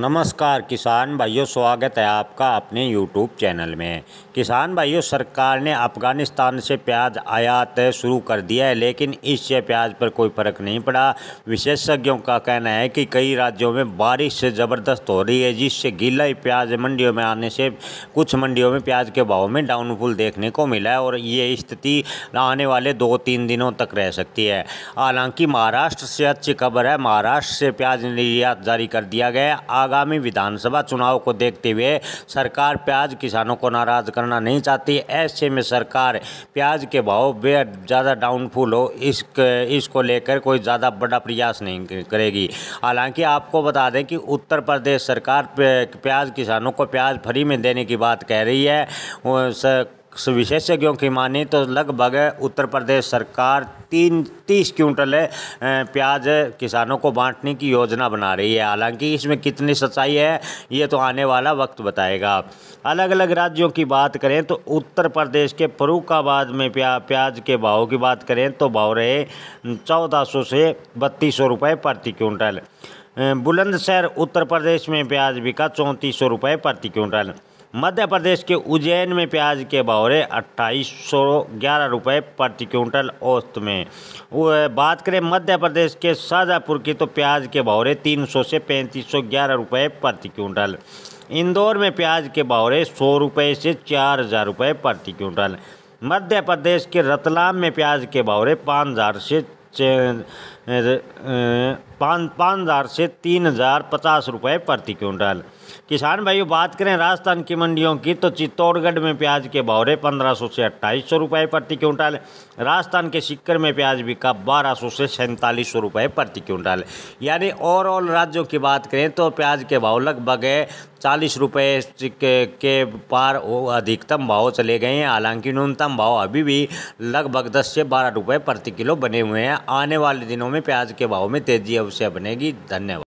नमस्कार किसान भाइयों स्वागत है आपका अपने यूट्यूब चैनल में किसान भाइयों सरकार ने अफ़गानिस्तान से प्याज आयात शुरू कर दिया है लेकिन इससे प्याज पर कोई फर्क नहीं पड़ा विशेषज्ञों का कहना है कि कई राज्यों में बारिश से ज़बरदस्त हो रही है जिससे गीला ही प्याज मंडियों में आने से कुछ मंडियों में प्याज के भाव में डाउनफुल देखने को मिला है और ये स्थिति आने वाले दो तीन दिनों तक रह सकती है हालांकि महाराष्ट्र से अच्छी खबर है महाराष्ट्र से प्याज निर्यात जारी कर दिया गया आगामी विधानसभा चुनाव को देखते हुए सरकार प्याज किसानों को नाराज करना नहीं चाहती ऐसे में सरकार प्याज के भाव बेहद ज़्यादा डाउनफुल हो इस इसको लेकर कोई ज़्यादा बड़ा प्रयास नहीं करेगी हालांकि आपको बता दें कि उत्तर प्रदेश सरकार प्याज किसानों को प्याज फ्री में देने की बात कह रही है विशेषज्ञों की माने तो लगभग उत्तर प्रदेश सरकार तीन तीस क्विंटल प्याज किसानों को बांटने की योजना बना रही है हालांकि इसमें कितनी सच्चाई है ये तो आने वाला वक्त बताएगा अलग अलग राज्यों की बात करें तो उत्तर प्रदेश के फरुखाबाद में प्या, प्याज के भाव की बात करें तो भाव रहे चौदह सौ से बत्तीस सौ रुपये प्रति क्विंटल बुलंदशहर उत्तर प्रदेश में प्याज बिका चौंतीस सौ रुपये प्रति क्विंटल मध्य प्रदेश के उज्जैन में प्याज के बौरे अट्ठाईस सौ ग्यारह रुपये प्रति क्विंटल औस्त में बात करें मध्य प्रदेश के शाहजहाँपुर की तो प्याज के बौरे तीन सौ से पैंतीस सौ ग्यारह रुपये प्रति क्विंटल इंदौर में प्याज के बौरे सौ रुपये से चार हज़ार रुपये प्रति क्विंटल मध्य प्रदेश के रतलाम में प्याज के बौरे पाँच हज़ार से पाँच पाँच हज़ार से तीन हज़ार पचास रुपये प्रति क्विंटल किसान भाइयों बात करें राजस्थान की मंडियों की तो चित्तौड़गढ़ में प्याज के भावरे पंद्रह सौ से अट्ठाईस सौ रुपये प्रति क्विंटल राजस्थान के सिक्कर में प्याज बिका बारह सौ से सैंतालीस सौ रुपये प्रति क्विंटल यानी ओवरऑल राज्यों की बात करें तो प्याज के भाव लगभग चालीस रुपये के, के पार वो अधिकतम भाव चले गए हैं हालांकि न्यूनतम भाव अभी भी लगभग दस से बारह रुपये प्रति किलो बने हुए हैं आने वाले दिनों में प्याज के भाव में तेजी अवश्य बनेगी धन्यवाद